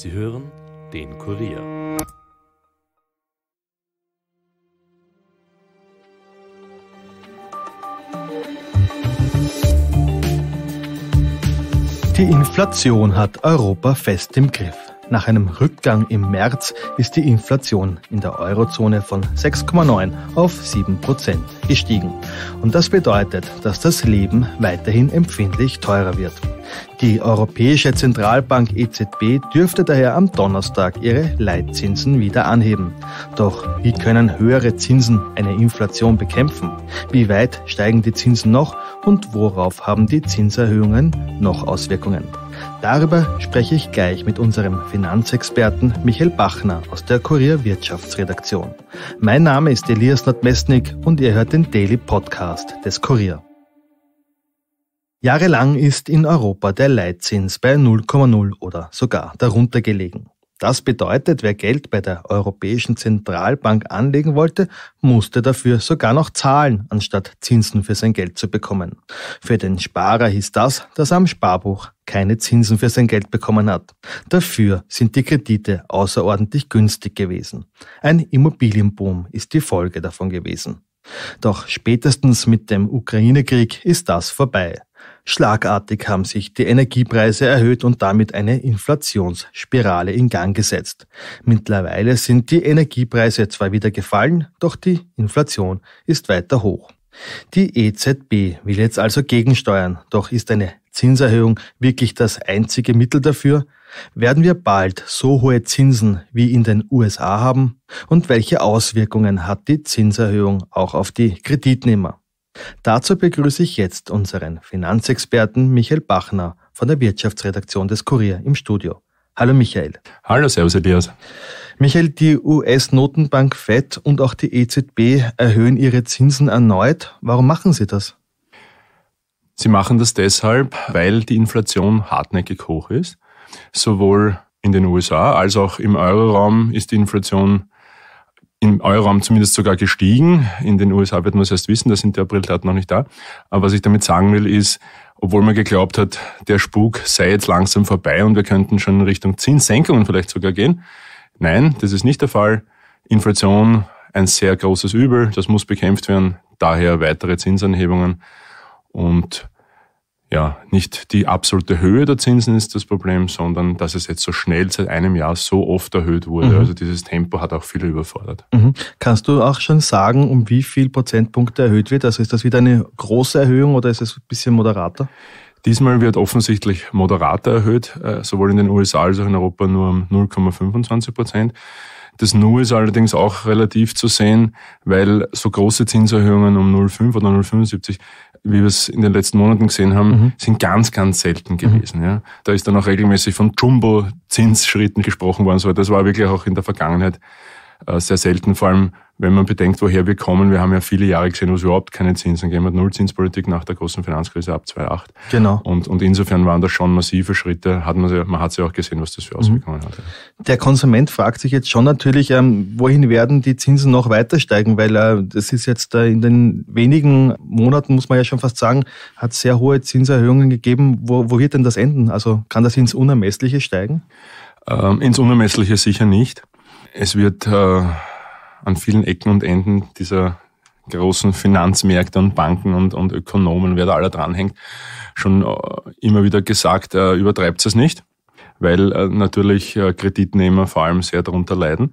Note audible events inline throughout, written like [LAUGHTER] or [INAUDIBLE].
Sie hören den Kurier. Die Inflation hat Europa fest im Griff. Nach einem Rückgang im März ist die Inflation in der Eurozone von 6,9 auf 7 Prozent gestiegen. Und das bedeutet, dass das Leben weiterhin empfindlich teurer wird. Die Europäische Zentralbank EZB dürfte daher am Donnerstag ihre Leitzinsen wieder anheben. Doch wie können höhere Zinsen eine Inflation bekämpfen? Wie weit steigen die Zinsen noch und worauf haben die Zinserhöhungen noch Auswirkungen? Darüber spreche ich gleich mit unserem Finanzexperten Michael Bachner aus der Kurier Wirtschaftsredaktion. Mein Name ist Elias Nadmesnik und ihr hört den Daily Podcast des Kurier. Jahrelang ist in Europa der Leitzins bei 0,0 oder sogar darunter gelegen. Das bedeutet, wer Geld bei der Europäischen Zentralbank anlegen wollte, musste dafür sogar noch zahlen, anstatt Zinsen für sein Geld zu bekommen. Für den Sparer hieß das, dass er am Sparbuch keine Zinsen für sein Geld bekommen hat. Dafür sind die Kredite außerordentlich günstig gewesen. Ein Immobilienboom ist die Folge davon gewesen. Doch spätestens mit dem Ukraine-Krieg ist das vorbei. Schlagartig haben sich die Energiepreise erhöht und damit eine Inflationsspirale in Gang gesetzt. Mittlerweile sind die Energiepreise zwar wieder gefallen, doch die Inflation ist weiter hoch. Die EZB will jetzt also gegensteuern, doch ist eine Zinserhöhung wirklich das einzige Mittel dafür? Werden wir bald so hohe Zinsen wie in den USA haben? Und welche Auswirkungen hat die Zinserhöhung auch auf die Kreditnehmer? Dazu begrüße ich jetzt unseren Finanzexperten Michael Bachner von der Wirtschaftsredaktion des Kurier im Studio. Hallo Michael. Hallo, Servus Elias. Michael, die US-Notenbank Fed und auch die EZB erhöhen ihre Zinsen erneut. Warum machen sie das? Sie machen das deshalb, weil die Inflation hartnäckig hoch ist. Sowohl in den USA als auch im Euroraum ist die Inflation im Euroraum zumindest sogar gestiegen. In den USA wird man es erst wissen, da sind die Aprildaten noch nicht da. Aber was ich damit sagen will, ist, obwohl man geglaubt hat, der Spuk sei jetzt langsam vorbei und wir könnten schon in Richtung Zinssenkungen vielleicht sogar gehen. Nein, das ist nicht der Fall. Inflation, ein sehr großes Übel, das muss bekämpft werden. Daher weitere Zinsanhebungen und ja, nicht die absolute Höhe der Zinsen ist das Problem, sondern dass es jetzt so schnell seit einem Jahr so oft erhöht wurde. Mhm. Also dieses Tempo hat auch viele überfordert. Mhm. Kannst du auch schon sagen, um wie viel Prozentpunkte erhöht wird? Also ist das wieder eine große Erhöhung oder ist es ein bisschen moderater? Diesmal wird offensichtlich moderater erhöht, äh, sowohl in den USA als auch in Europa nur um 0,25 Prozent. Das Nu ist allerdings auch relativ zu sehen, weil so große Zinserhöhungen um 0,5 oder 0,75 wie wir es in den letzten Monaten gesehen haben, mhm. sind ganz, ganz selten mhm. gewesen. Mhm. Ja. Da ist dann auch regelmäßig von Jumbo-Zinsschritten gesprochen worden. So, das war wirklich auch in der Vergangenheit äh, sehr selten, vor allem wenn man bedenkt, woher wir kommen, wir haben ja viele Jahre gesehen, wo es überhaupt keine Zinsen gegeben hat, Nullzinspolitik nach der großen Finanzkrise ab 2008. Genau. Und, und insofern waren das schon massive Schritte, hat man, sie, man hat sie auch gesehen, was das für mhm. Auswirkungen mhm. hatte. Der Konsument fragt sich jetzt schon natürlich, ähm, wohin werden die Zinsen noch weiter steigen, weil äh, das ist jetzt äh, in den wenigen Monaten, muss man ja schon fast sagen, hat sehr hohe Zinserhöhungen gegeben. Wo, wo wird denn das enden? Also kann das ins Unermessliche steigen? Ähm, ins Unermessliche sicher nicht. Es wird... Äh, an vielen Ecken und Enden dieser großen Finanzmärkte und Banken und, und Ökonomen, wer da alle dranhängt, schon äh, immer wieder gesagt, äh, übertreibt es nicht, weil äh, natürlich äh, Kreditnehmer vor allem sehr darunter leiden.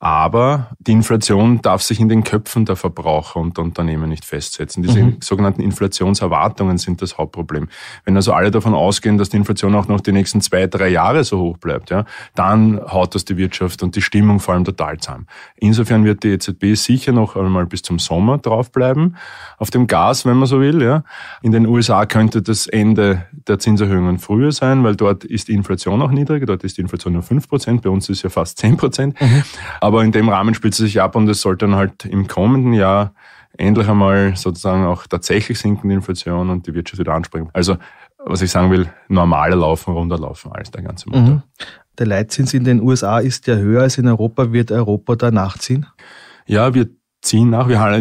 Aber die Inflation darf sich in den Köpfen der Verbraucher und der Unternehmen nicht festsetzen. Diese mhm. sogenannten Inflationserwartungen sind das Hauptproblem. Wenn also alle davon ausgehen, dass die Inflation auch noch die nächsten zwei, drei Jahre so hoch bleibt, ja, dann haut das die Wirtschaft und die Stimmung vor allem total zahm. Insofern wird die EZB sicher noch einmal bis zum Sommer draufbleiben. Auf dem Gas, wenn man so will, ja. In den USA könnte das Ende der Zinserhöhungen früher sein, weil dort ist die Inflation auch niedriger. Dort ist die Inflation nur fünf Prozent. Bei uns ist ja fast zehn Prozent. Mhm. Aber in dem Rahmen spielt sie sich ab und es sollte dann halt im kommenden Jahr endlich einmal sozusagen auch tatsächlich sinken die Inflation und die Wirtschaft wieder anspringen. Also, was ich sagen will, normaler Laufen, runterlaufen, alles der ganze Motto. Mhm. Der Leitzins in den USA ist ja höher als in Europa. Wird Europa da nachziehen? Ja, wir ziehen nach. Wir haben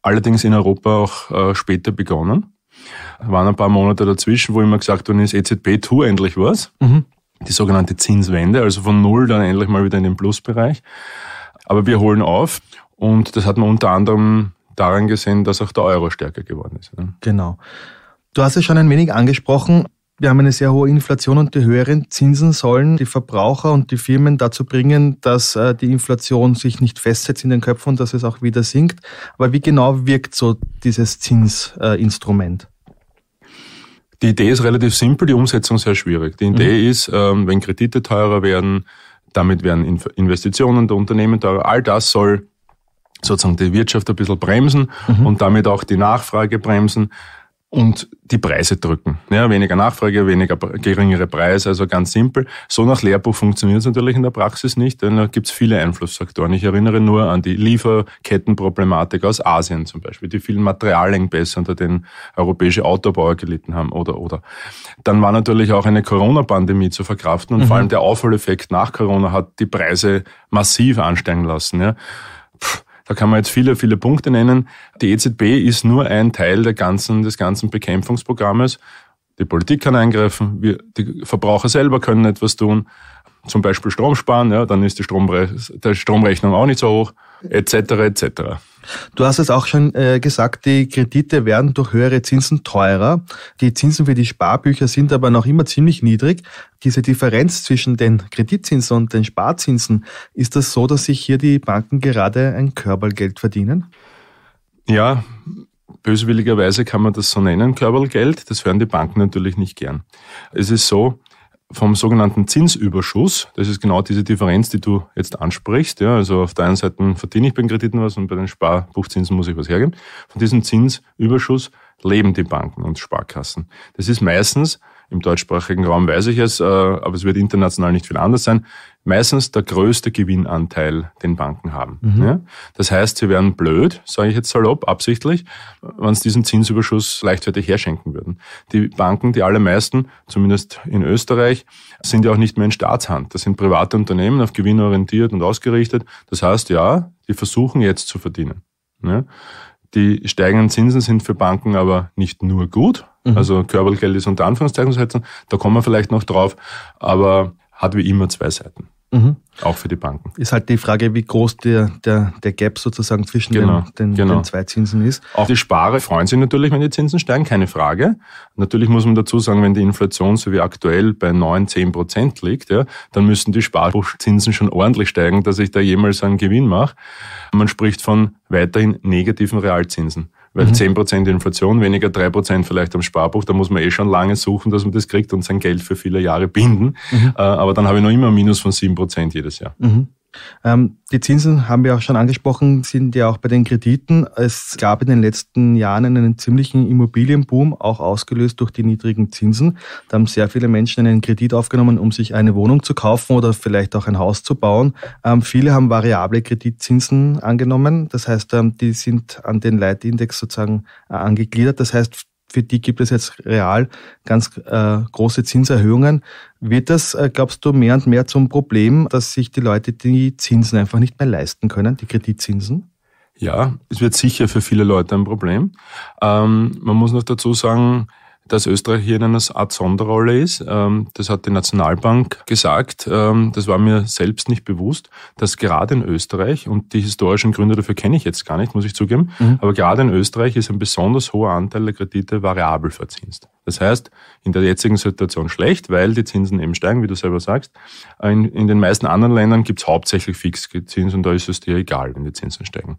allerdings, in Europa auch äh, später begonnen. Es waren ein paar Monate dazwischen, wo immer gesagt worden ist, EZB, tu endlich was. Mhm die sogenannte Zinswende, also von Null dann endlich mal wieder in den Plusbereich. Aber wir holen auf und das hat man unter anderem daran gesehen, dass auch der Euro stärker geworden ist. Ne? Genau. Du hast es schon ein wenig angesprochen. Wir haben eine sehr hohe Inflation und die höheren Zinsen sollen die Verbraucher und die Firmen dazu bringen, dass äh, die Inflation sich nicht festsetzt in den Köpfen und dass es auch wieder sinkt. Aber wie genau wirkt so dieses Zinsinstrument? Die Idee ist relativ simpel, die Umsetzung sehr schwierig. Die Idee mhm. ist, ähm, wenn Kredite teurer werden, damit werden Investitionen der Unternehmen teurer. All das soll sozusagen die Wirtschaft ein bisschen bremsen mhm. und damit auch die Nachfrage bremsen und die Preise drücken. Ja, weniger Nachfrage, weniger geringere Preise, also ganz simpel. So nach Lehrbuch funktioniert es natürlich in der Praxis nicht, denn da gibt es viele Einflussfaktoren. Ich erinnere nur an die Lieferkettenproblematik aus Asien zum Beispiel, die vielen Materialengpässe, unter denen europäische Autobauer gelitten haben oder oder. Dann war natürlich auch eine Corona-Pandemie zu verkraften und mhm. vor allem der Aufholeffekt nach Corona hat die Preise massiv ansteigen lassen. Ja. Da kann man jetzt viele, viele Punkte nennen. Die EZB ist nur ein Teil der ganzen, des ganzen Bekämpfungsprogrammes. Die Politik kann eingreifen, wir, die Verbraucher selber können etwas tun, zum Beispiel Strom sparen, ja, dann ist die Stromre Stromrechnung auch nicht so hoch etc. etc. Du hast es auch schon äh, gesagt, die Kredite werden durch höhere Zinsen teurer. Die Zinsen für die Sparbücher sind aber noch immer ziemlich niedrig. Diese Differenz zwischen den Kreditzinsen und den Sparzinsen, ist das so, dass sich hier die Banken gerade ein Körpergeld verdienen? Ja, böswilligerweise kann man das so nennen, Körpergeld. Das hören die Banken natürlich nicht gern. Es ist so, vom sogenannten Zinsüberschuss. Das ist genau diese Differenz, die du jetzt ansprichst. Ja, also auf der einen Seite verdiene ich beim Krediten was und bei den Sparbuchzinsen muss ich was hergeben. Von diesem Zinsüberschuss leben die Banken und Sparkassen. Das ist meistens im deutschsprachigen Raum weiß ich es, äh, aber es wird international nicht viel anders sein meistens der größte Gewinnanteil, den Banken haben. Mhm. Ja? Das heißt, sie wären blöd, sage ich jetzt salopp, absichtlich, wenn sie diesen Zinsüberschuss leichtfertig herschenken würden. Die Banken, die allermeisten, zumindest in Österreich, sind ja auch nicht mehr in Staatshand. Das sind private Unternehmen auf Gewinn orientiert und ausgerichtet. Das heißt, ja, die versuchen jetzt zu verdienen. Ja? Die steigenden Zinsen sind für Banken aber nicht nur gut, mhm. also Körbelgeld ist unter Anführungszeichen setzen, da kommen wir vielleicht noch drauf, aber hat wie immer zwei Seiten. Mhm. Auch für die Banken. Ist halt die Frage, wie groß der, der, der Gap sozusagen zwischen genau, den, den, genau. den zwei Zinsen ist. Auch die Sparer freuen sich natürlich, wenn die Zinsen steigen, keine Frage. Natürlich muss man dazu sagen, wenn die Inflation so wie aktuell bei 9, 10 Prozent liegt, ja, dann müssen die Sparbuchzinsen schon ordentlich steigen, dass ich da jemals einen Gewinn mache. Man spricht von weiterhin negativen Realzinsen weil mhm. 10% Inflation, weniger 3% vielleicht am Sparbuch, da muss man eh schon lange suchen, dass man das kriegt und sein Geld für viele Jahre binden. Mhm. Äh, aber dann habe ich noch immer ein Minus von 7% jedes Jahr. Mhm. Ähm, die Zinsen haben wir auch schon angesprochen, sind ja auch bei den Krediten. Es gab in den letzten Jahren einen ziemlichen Immobilienboom, auch ausgelöst durch die niedrigen Zinsen. Da haben sehr viele Menschen einen Kredit aufgenommen, um sich eine Wohnung zu kaufen oder vielleicht auch ein Haus zu bauen. Ähm, viele haben variable Kreditzinsen angenommen. Das heißt, ähm, die sind an den Leitindex sozusagen äh, angegliedert. Das heißt, für die gibt es jetzt real ganz äh, große Zinserhöhungen. Wird das, äh, glaubst du, mehr und mehr zum Problem, dass sich die Leute die Zinsen einfach nicht mehr leisten können, die Kreditzinsen? Ja, es wird sicher für viele Leute ein Problem. Ähm, man muss noch dazu sagen, dass Österreich hier in einer Art Sonderrolle ist. Ähm, das hat die Nationalbank gesagt. Ähm, das war mir selbst nicht bewusst, dass gerade in Österreich, und die historischen Gründe dafür kenne ich jetzt gar nicht, muss ich zugeben, mhm. aber gerade in Österreich ist ein besonders hoher Anteil der Kredite variabel verzinst. Das heißt, in der jetzigen Situation schlecht, weil die Zinsen eben steigen, wie du selber sagst. In, in den meisten anderen Ländern gibt es hauptsächlich Fixzinsen da ist es dir egal, wenn die Zinsen steigen.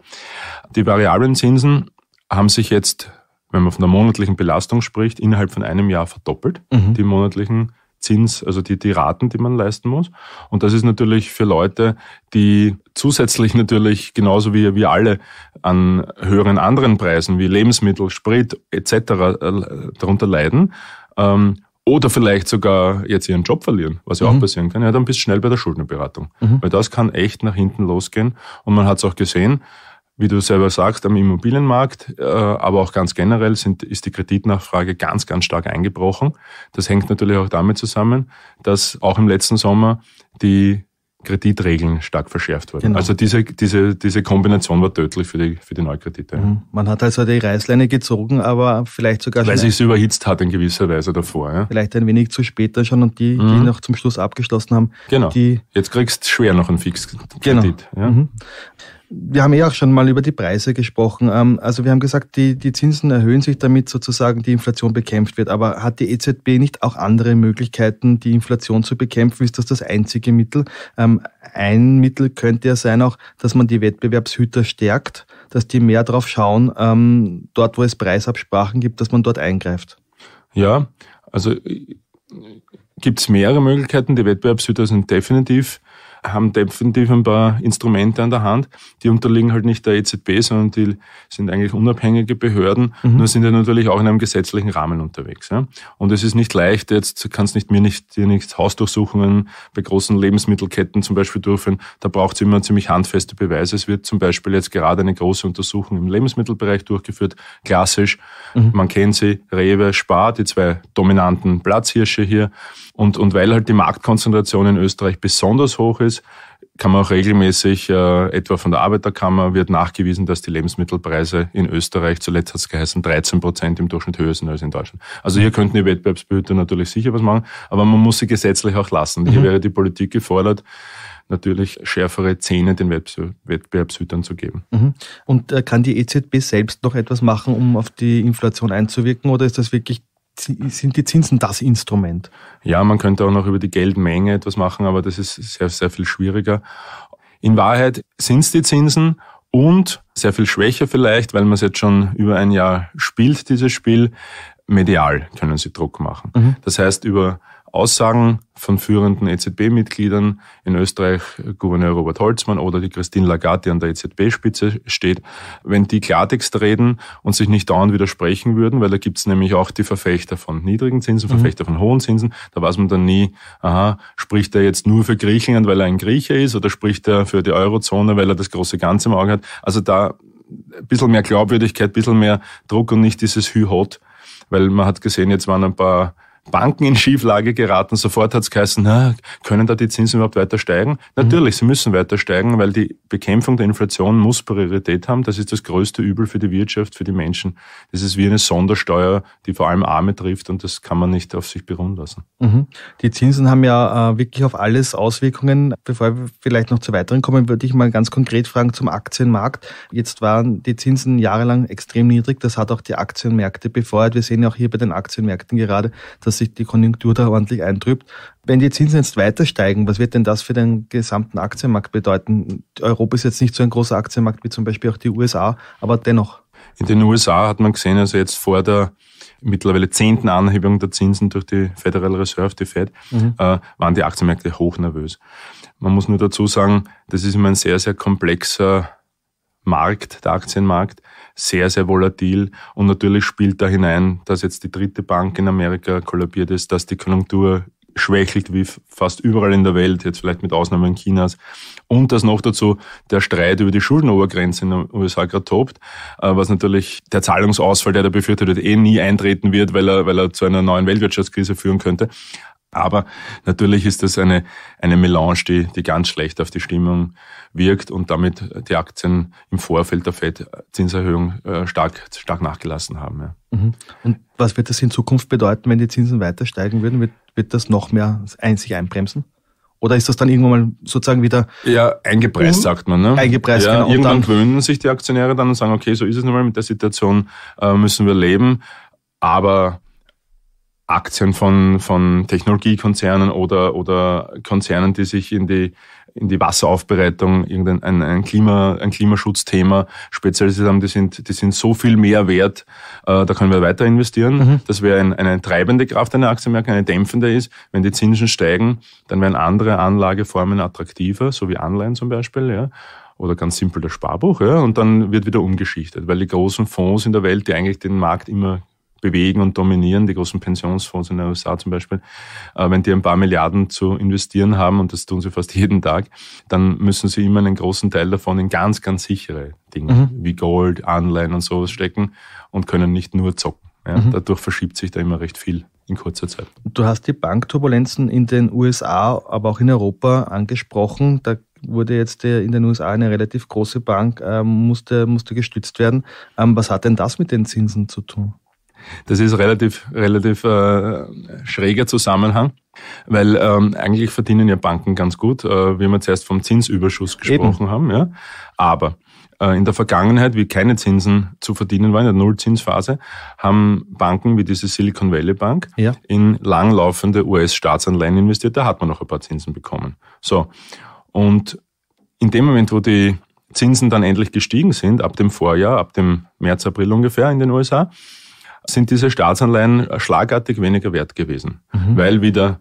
Die variablen Zinsen haben sich jetzt wenn man von der monatlichen Belastung spricht, innerhalb von einem Jahr verdoppelt, mhm. die monatlichen Zins, also die, die Raten, die man leisten muss. Und das ist natürlich für Leute, die zusätzlich natürlich genauso wie wir alle an höheren anderen Preisen wie Lebensmittel, Sprit etc. Äh, darunter leiden. Ähm, oder vielleicht sogar jetzt ihren Job verlieren, was ja mhm. auch passieren kann, ja, dann bist du schnell bei der Schuldenberatung. Mhm. Weil das kann echt nach hinten losgehen. Und man hat es auch gesehen, wie du selber sagst, am Immobilienmarkt, äh, aber auch ganz generell sind, ist die Kreditnachfrage ganz, ganz stark eingebrochen. Das hängt natürlich auch damit zusammen, dass auch im letzten Sommer die Kreditregeln stark verschärft wurden. Genau. Also diese, diese, diese Kombination war tödlich für die, für die Neukredite. Mhm. Man hat also die Reißleine gezogen, aber vielleicht sogar schon. Weil sich es überhitzt hat in gewisser Weise davor. Ja? Vielleicht ein wenig zu später schon und die, mhm. die noch zum Schluss abgeschlossen haben. Genau. Die Jetzt kriegst du schwer noch einen Fixkredit. Genau. Ja? Mhm. Wir haben ja auch schon mal über die Preise gesprochen. Ähm, also wir haben gesagt, die, die Zinsen erhöhen sich, damit sozusagen die Inflation bekämpft wird. Aber hat die EZB nicht auch andere Möglichkeiten, die Inflation zu bekämpfen? Ist das das einzige Mittel? Ähm, ein Mittel könnte ja sein auch, dass man die Wettbewerbshüter stärkt, dass die mehr darauf schauen, ähm, dort wo es Preisabsprachen gibt, dass man dort eingreift. Ja, also äh, gibt es mehrere Möglichkeiten. Die Wettbewerbshüter sind definitiv haben definitiv ein paar Instrumente an der Hand. Die unterliegen halt nicht der EZB, sondern die sind eigentlich unabhängige Behörden, mhm. nur sind ja natürlich auch in einem gesetzlichen Rahmen unterwegs. Ja? Und es ist nicht leicht, jetzt kannst nicht mir nicht, dir nicht Hausdurchsuchungen bei großen Lebensmittelketten zum Beispiel durchführen. Da braucht es immer ziemlich handfeste Beweise. Es wird zum Beispiel jetzt gerade eine große Untersuchung im Lebensmittelbereich durchgeführt, klassisch. Mhm. Man kennt sie, Rewe, Spar, die zwei dominanten Platzhirsche hier. Und, und weil halt die Marktkonzentration in Österreich besonders hoch ist, kann man auch regelmäßig, äh, etwa von der Arbeiterkammer, wird nachgewiesen, dass die Lebensmittelpreise in Österreich, zuletzt hat es geheißen, 13 Prozent im Durchschnitt höher sind als in Deutschland. Also hier könnten die Wettbewerbsbehüter natürlich sicher was machen, aber man muss sie gesetzlich auch lassen. Hier mhm. wäre die Politik gefordert, natürlich schärfere Zähne den Wettbewerbshütern zu geben. Mhm. Und äh, kann die EZB selbst noch etwas machen, um auf die Inflation einzuwirken oder ist das wirklich sind die Zinsen das Instrument. Ja, man könnte auch noch über die Geldmenge etwas machen, aber das ist sehr, sehr viel schwieriger. In Wahrheit sind es die Zinsen und sehr viel schwächer vielleicht, weil man es jetzt schon über ein Jahr spielt, dieses Spiel, medial können sie Druck machen. Mhm. Das heißt, über Aussagen von führenden EZB-Mitgliedern, in Österreich Gouverneur Robert Holzmann oder die Christine Lagarde, die an der EZB-Spitze steht, wenn die Klartext reden und sich nicht dauernd widersprechen würden, weil da gibt's nämlich auch die Verfechter von niedrigen Zinsen, mhm. Verfechter mhm. von hohen Zinsen, da weiß man dann nie, aha, spricht er jetzt nur für Griechenland, weil er ein Grieche ist oder spricht er für die Eurozone, weil er das große Ganze im Auge hat. Also da ein bisschen mehr Glaubwürdigkeit, ein bisschen mehr Druck und nicht dieses Hü-Hot, weil man hat gesehen, jetzt waren ein paar Banken in Schieflage geraten. Sofort hat es geheißen, na, können da die Zinsen überhaupt weiter steigen? Mhm. Natürlich, sie müssen weiter steigen, weil die Bekämpfung der Inflation muss Priorität haben. Das ist das größte Übel für die Wirtschaft, für die Menschen. Das ist wie eine Sondersteuer, die vor allem Arme trifft und das kann man nicht auf sich beruhen lassen. Mhm. Die Zinsen haben ja äh, wirklich auf alles Auswirkungen. Bevor wir vielleicht noch zu weiteren kommen, würde ich mal ganz konkret fragen zum Aktienmarkt. Jetzt waren die Zinsen jahrelang extrem niedrig. Das hat auch die Aktienmärkte befeuert. Wir sehen ja auch hier bei den Aktienmärkten gerade, dass sich die Konjunktur da ordentlich eintrübt. Wenn die Zinsen jetzt weiter steigen, was wird denn das für den gesamten Aktienmarkt bedeuten? Europa ist jetzt nicht so ein großer Aktienmarkt wie zum Beispiel auch die USA, aber dennoch. In den USA hat man gesehen, also jetzt vor der mittlerweile zehnten Anhebung der Zinsen durch die Federal Reserve, die Fed, mhm. äh, waren die Aktienmärkte hochnervös. Man muss nur dazu sagen, das ist immer ein sehr, sehr komplexer Markt, der Aktienmarkt sehr, sehr volatil. Und natürlich spielt da hinein, dass jetzt die dritte Bank in Amerika kollabiert ist, dass die Konjunktur schwächelt wie fast überall in der Welt, jetzt vielleicht mit Ausnahme Chinas. Und dass noch dazu der Streit über die Schuldenobergrenze in den USA gerade tobt, äh, was natürlich der Zahlungsausfall, der da befürchtet wird, eh nie eintreten wird, weil er, weil er zu einer neuen Weltwirtschaftskrise führen könnte. Aber natürlich ist das eine, eine Melange, die, die ganz schlecht auf die Stimmung wirkt und damit die Aktien im Vorfeld der FED-Zinserhöhung äh, äh, stark, stark nachgelassen haben. Ja. Mhm. Und was wird das in Zukunft bedeuten, wenn die Zinsen weiter steigen würden? Wird, wird das noch mehr ein, sich einbremsen? Oder ist das dann irgendwann mal sozusagen wieder. Ja, eingepreist, sagt man. Ne? Eingepreist, ja, genau. Irgendwann gewöhnen sich die Aktionäre dann und sagen, okay, so ist es nun mal, mit der Situation äh, müssen wir leben. Aber Aktien von, von Technologiekonzernen oder, oder Konzernen, die sich in die, in die Wasseraufbereitung, irgendein ein, ein, Klima, ein Klimaschutzthema spezialisiert haben, die sind, die sind so viel mehr wert, äh, da können wir weiter investieren. Mhm. Das wäre ein, eine treibende Kraft einer Aktie, eine dämpfende ist. Wenn die Zinsen steigen, dann werden andere Anlageformen attraktiver, so wie Anleihen zum Beispiel. Ja oder ganz simpel das Sparbuch, ja, und dann wird wieder umgeschichtet, weil die großen Fonds in der Welt, die eigentlich den Markt immer bewegen und dominieren, die großen Pensionsfonds in den USA zum Beispiel, äh, wenn die ein paar Milliarden zu investieren haben, und das tun sie fast [LAUGHS] jeden Tag, dann müssen sie immer einen großen Teil davon in ganz, ganz sichere Dinge mhm. wie Gold, Anleihen und sowas stecken und können nicht nur zocken. Ja, mhm. Dadurch verschiebt sich da immer recht viel in kurzer Zeit. Du hast die Bankturbulenzen in den USA, aber auch in Europa angesprochen. Da wurde jetzt äh, in den USA eine relativ große Bank, äh, musste, musste gestützt werden. Ähm, was hat denn das mit den Zinsen zu tun? Das ist relativ, relativ äh, schräger Zusammenhang, weil ähm, eigentlich verdienen ja Banken ganz gut, äh, wie wir zuerst vom Zinsüberschuss gesprochen Eben. haben. Ja? Aber äh, in der Vergangenheit, wie keine Zinsen zu verdienen waren, in der Nullzinsphase, haben Banken wie diese Silicon Valley Bank ja. in langlaufende US-Staatsanleihen investiert. Da hat man noch ein paar Zinsen bekommen. So. Und in dem Moment, wo die Zinsen dann endlich gestiegen sind, ab dem Vorjahr, ab dem März, April ungefähr in den USA, sind diese Staatsanleihen schlagartig weniger wert gewesen, mhm. weil wieder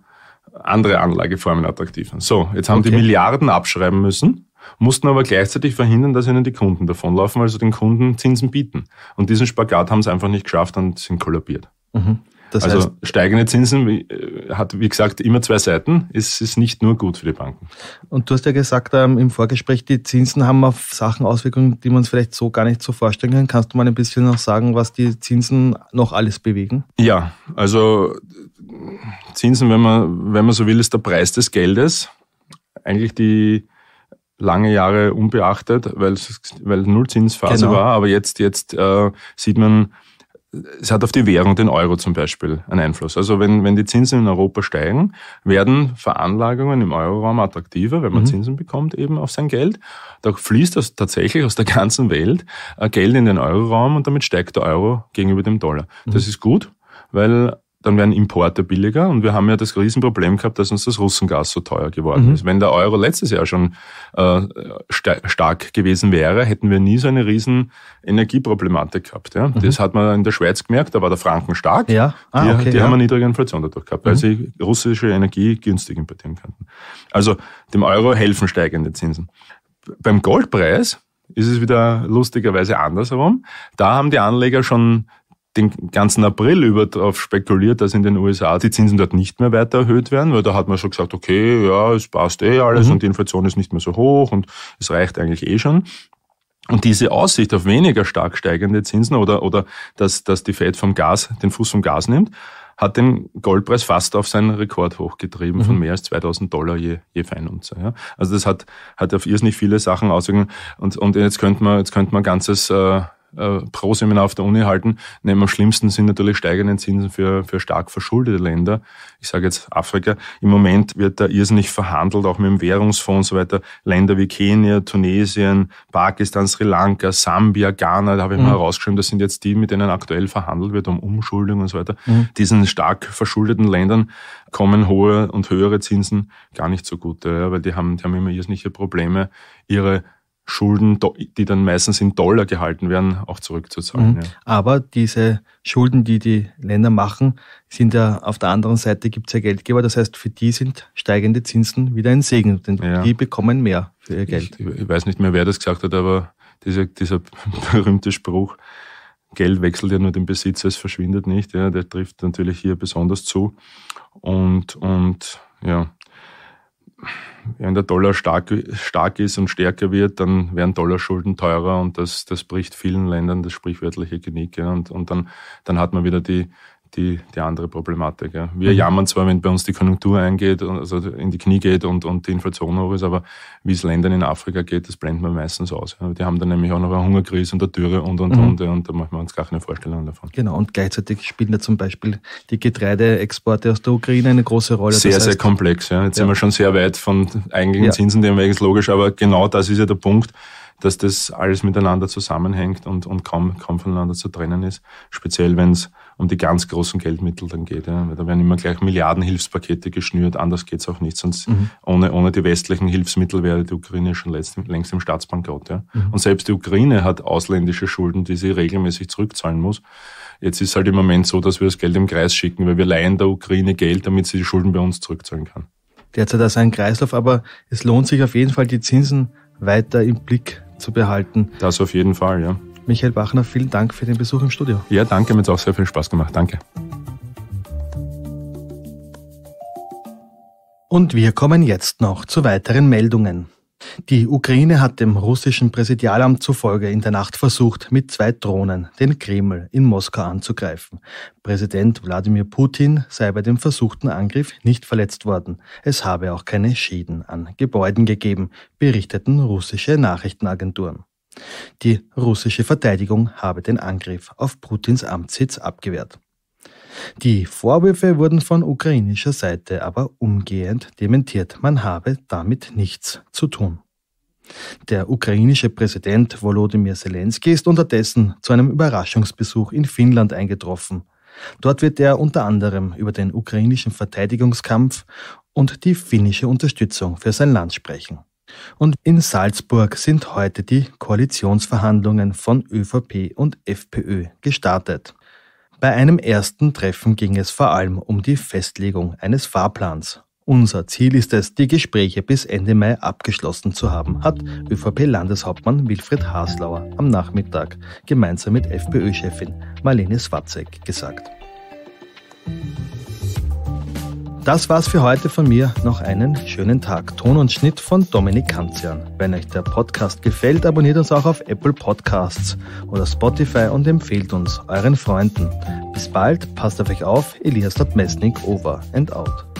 andere Anlageformen attraktiv sind. So, jetzt haben okay. die Milliarden abschreiben müssen mussten aber gleichzeitig verhindern, dass ihnen die Kunden davonlaufen, also den Kunden Zinsen bieten. Und diesen Spagat haben sie einfach nicht geschafft und sind kollabiert. Mhm. Das also heißt, steigende Zinsen äh, hat, wie gesagt, immer zwei Seiten. Es ist nicht nur gut für die Banken. Und du hast ja gesagt ähm, im Vorgespräch, die Zinsen haben auf Sachen Auswirkungen, die man es vielleicht so gar nicht so vorstellen kann. Kannst du mal ein bisschen noch sagen, was die Zinsen noch alles bewegen? Ja, also Zinsen, wenn man, wenn man so will, ist der Preis des Geldes. Eigentlich die, lange Jahre unbeachtet, weil es Nullzinsphase genau. war, aber jetzt jetzt äh, sieht man es hat auf die Währung, den Euro zum Beispiel, einen Einfluss. Also wenn, wenn die Zinsen in Europa steigen, werden Veranlagungen im Euroraum attraktiver, wenn man mhm. Zinsen bekommt eben auf sein Geld. Da fließt das tatsächlich aus der ganzen Welt äh, Geld in den Euroraum und damit steigt der Euro gegenüber dem Dollar. Mhm. Das ist gut, weil dann werden Importe billiger und wir haben ja das Riesenproblem gehabt, dass uns das Russengas so teuer geworden mhm. ist. Wenn der Euro letztes Jahr schon äh, stark gewesen wäre, hätten wir nie so eine riesen Energieproblematik gehabt. Ja? Mhm. Das hat man in der Schweiz gemerkt, da war der Franken stark. Ja. Ah, die, okay, die ja. haben eine niedrige Inflation dadurch gehabt, weil mhm. sie russische Energie günstig importieren konnten. Also dem Euro helfen steigende Zinsen. Beim Goldpreis ist es wieder lustigerweise andersherum. Da haben die Anleger schon den ganzen April über darauf spekuliert, dass in den USA die Zinsen dort nicht mehr weiter erhöht werden, weil da hat man schon gesagt, okay, ja, es passt eh alles mhm. und die Inflation ist nicht mehr so hoch und es reicht eigentlich eh schon. Und diese Aussicht auf weniger stark steigende Zinsen oder, oder dass, dass die Fed vom Gas, den Fuß vom Gas nimmt, hat den Goldpreis fast auf seinen Rekord hochgetrieben mhm. von mehr als 2000 Dollar je, je Feinunze. Ja? Also das hat, hat auf irrsinnig viele Sachen Auswirkungen. Und, und jetzt könnte man, jetzt könnte man ganzes, äh, äh, Pro-Seminar auf der Uni halten. Neben am schlimmsten sind natürlich steigende Zinsen für, für stark verschuldete Länder. Ich sage jetzt Afrika. Im Moment wird da irrsinnig verhandelt, auch mit dem Währungsfonds und so weiter. Länder wie Kenia, Tunesien, Pakistan, Sri Lanka, Sambia, Ghana, da habe ich mhm. mal herausgeschrieben, das sind jetzt die, mit denen aktuell verhandelt wird um Umschuldung und so weiter. Mhm. Diesen stark verschuldeten Ländern kommen hohe und höhere Zinsen gar nicht zugute, weil die haben, die haben immer irrsinnige Probleme, ihre Schulden, die dann meistens in Dollar gehalten werden, auch zurückzuzahlen. Mhm. Ja. Aber diese Schulden, die die Länder machen, sind ja auf der anderen Seite gibt es ja Geldgeber. Das heißt, für die sind steigende Zinsen wieder ein Segen, denn ja. die bekommen mehr für ihr Geld. Ich, ich, weiß nicht mehr, wer das gesagt hat, aber dieser, dieser [LAUGHS] berühmte Spruch, Geld wechselt ja nur den Besitzer, es verschwindet nicht. Ja, der trifft natürlich hier besonders zu. Und, und ja, wenn der Dollar stark, stark ist und stärker wird, dann werden Dollarschulden teurer und das, das bricht vielen Ländern das sprichwörtliche Genick. Und, und dann, dann hat man wieder die, die, die andere Problematik. Ja. Wir jammern zwar, wenn bei uns die Konjunktur eingeht, also in die Knie geht und, und die Inflation hoch ist, aber wie es Ländern in Afrika geht, das blenden wir meistens aus. Ja. Die haben dann nämlich auch noch eine Hungerkrise und eine Dürre und und, mhm. und und da machen wir uns gar keine Vorstellung davon. Genau, und gleichzeitig spielen da zum Beispiel die Getreideexporte aus der Ukraine eine große Rolle. Sehr, das heißt, sehr komplex. Ja. Jetzt ja. sind wir schon sehr weit von eingängigen Zinsen, die wir logisch, aber genau das ist ja der Punkt dass das alles miteinander zusammenhängt und, und kaum, kaum voneinander zu trennen ist. Speziell, wenn es um die ganz großen Geldmittel dann geht. Ja. Weil da werden immer gleich Milliardenhilfspakete geschnürt, anders geht's auch nicht. Sonst mhm. ohne, ohne die westlichen Hilfsmittel wäre die Ukraine schon letzt, längst im Staatsbankrott. Ja. Mhm. Und selbst die Ukraine hat ausländische Schulden, die sie regelmäßig zurückzahlen muss. Jetzt ist halt im Moment so, dass wir das Geld im Kreis schicken, weil wir leihen der Ukraine Geld, damit sie die Schulden bei uns zurückzahlen kann. Derzeit ist ein Kreislauf, aber es lohnt sich auf jeden Fall, die Zinsen weiter im Blick zu behalten. Das auf jeden Fall, ja. Michael Bachner, vielen Dank für den Besuch im Studio. Ja, danke, mir hat es auch sehr viel Spaß gemacht. Danke. Und wir kommen jetzt noch zu weiteren Meldungen. Die Ukraine hat dem russischen Präsidialamt zufolge in der Nacht versucht, mit zwei Drohnen den Kreml in Moskau anzugreifen. Präsident Wladimir Putin sei bei dem versuchten Angriff nicht verletzt worden. Es habe auch keine Schäden an Gebäuden gegeben, berichteten russische Nachrichtenagenturen. Die russische Verteidigung habe den Angriff auf Putins Amtssitz abgewehrt. Die Vorwürfe wurden von ukrainischer Seite aber umgehend dementiert, man habe damit nichts zu tun. Der ukrainische Präsident Volodymyr Zelensky ist unterdessen zu einem Überraschungsbesuch in Finnland eingetroffen. Dort wird er unter anderem über den ukrainischen Verteidigungskampf und die finnische Unterstützung für sein Land sprechen. Und in Salzburg sind heute die Koalitionsverhandlungen von ÖVP und FPÖ gestartet. Bei einem ersten Treffen ging es vor allem um die Festlegung eines Fahrplans. Unser Ziel ist es, die Gespräche bis Ende Mai abgeschlossen zu haben, hat ÖVP-Landeshauptmann Wilfried Haslauer am Nachmittag gemeinsam mit FPÖ-Chefin Marlene Swatzek gesagt. Das war's für heute von mir. Noch einen schönen Tag. Ton und Schnitt von Dominik Kanzian. Wenn euch der Podcast gefällt, abonniert uns auch auf Apple Podcasts oder Spotify und empfehlt uns euren Freunden. Bis bald, passt auf euch auf. Elias Latmesnik, over and out.